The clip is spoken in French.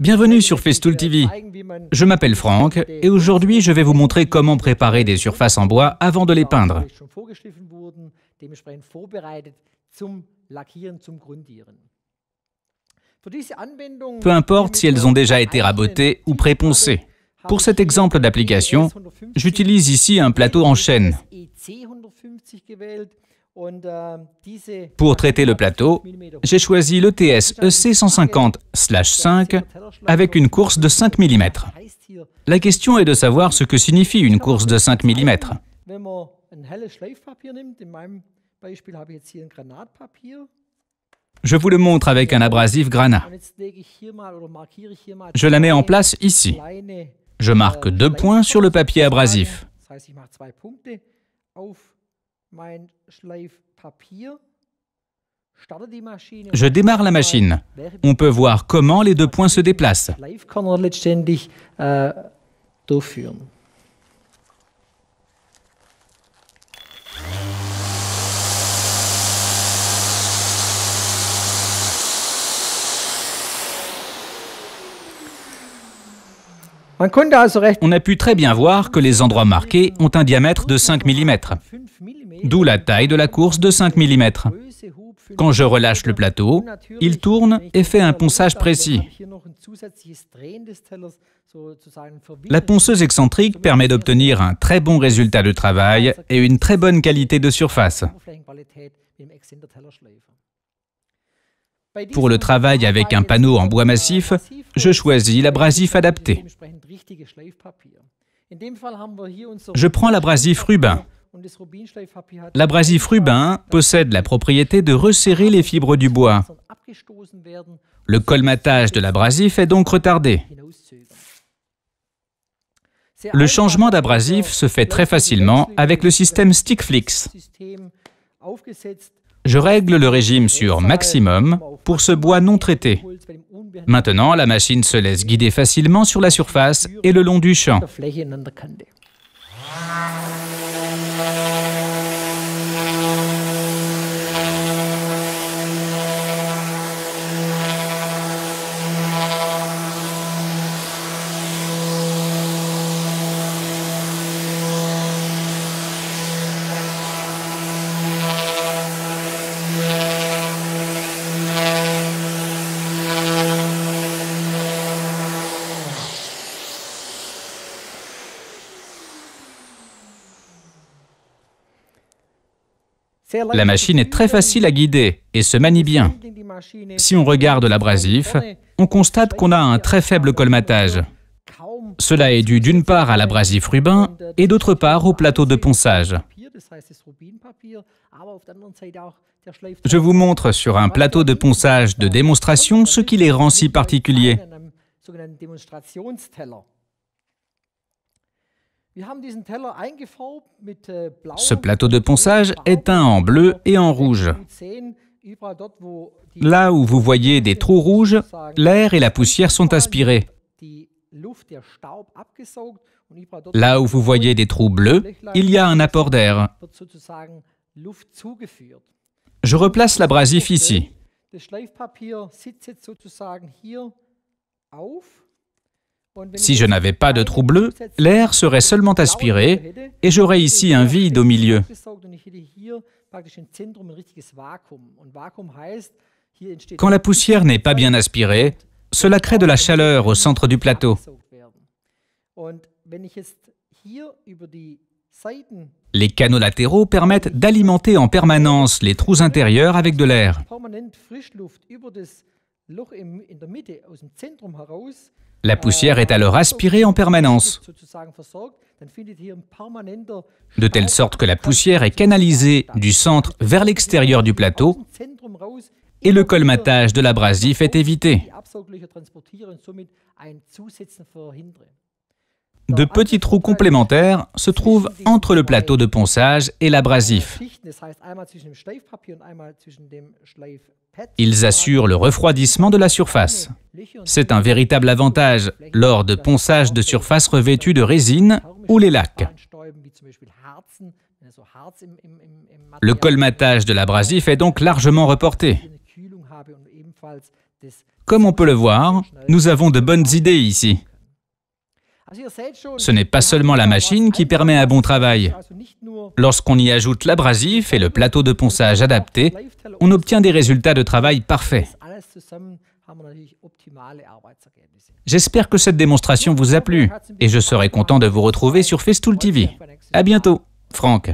Bienvenue sur Festool TV. Je m'appelle Franck et aujourd'hui je vais vous montrer comment préparer des surfaces en bois avant de les peindre. Peu importe si elles ont déjà été rabotées ou préponcées. Pour cet exemple d'application, j'utilise ici un plateau en chêne. Ähm, Pour traiter le plateau, j'ai choisi l'ETS EC 150-5 avec une course de 5 mm. La question est de savoir ce que signifie une course de 5 mm. Je vous le montre avec un abrasif granat. Je la mets en place ici. Je marque äh, deux points sur le papier abrasif je démarre la machine. On peut voir comment les deux points se déplacent. Äh, On a pu très bien voir que les endroits marqués ont un diamètre de 5 mm d'où la taille de la course de 5 mm. Quand je relâche le plateau, il tourne et fait un ponçage précis. La ponceuse excentrique permet d'obtenir un très bon résultat de travail et une très bonne qualité de surface. Pour le travail avec un panneau en bois massif, je choisis l'abrasif adapté. Je prends l'abrasif rubin. L'abrasif rubin possède la propriété de resserrer les fibres du bois. Le colmatage de l'abrasif est donc retardé. Le changement d'abrasif se fait très facilement avec le système Stickflix. Je règle le régime sur maximum pour ce bois non traité. Maintenant, la machine se laisse guider facilement sur la surface et le long du champ. La machine est très facile à guider et se manie bien. Si on regarde l'abrasif, on constate qu'on a un très faible colmatage. Cela est dû d'une part à l'abrasif rubin et d'autre part au plateau de ponçage. Je vous montre sur un plateau de ponçage de démonstration ce qui les rend si particuliers. Äh, Ce plateau de ponçage est teint en bleu et en rouge. Là où vous voyez des trous rouges, l'air et la poussière sont aspirés. Là où vous voyez des trous bleus, il y a un apport d'air. Je replace l'abrasif ici. Si je n'avais pas de trou bleu, l'air serait seulement aspiré et j'aurais ici un vide au milieu. Quand la poussière n'est pas bien aspirée, cela crée de la chaleur au centre du plateau. Les canaux latéraux permettent d'alimenter en permanence les trous intérieurs avec de l'air. La poussière est alors aspirée en permanence, de telle sorte que la poussière est canalisée du centre vers l'extérieur du plateau et le colmatage de l'abrasif est évité de petits trous complémentaires se trouvent entre le plateau de ponçage et l'abrasif. Ils assurent le refroidissement de la surface. C'est un véritable avantage lors de ponçage de surfaces revêtues de résine ou les lacs. Le colmatage de l'abrasif est donc largement reporté. Comme on peut le voir, nous avons de bonnes idées ici. Ce n'est pas seulement la machine qui permet un bon travail. Lorsqu'on y ajoute l'abrasif et le plateau de ponçage adapté, on obtient des résultats de travail parfaits. J'espère que cette démonstration vous a plu et je serai content de vous retrouver sur Festool TV. À bientôt, Franck.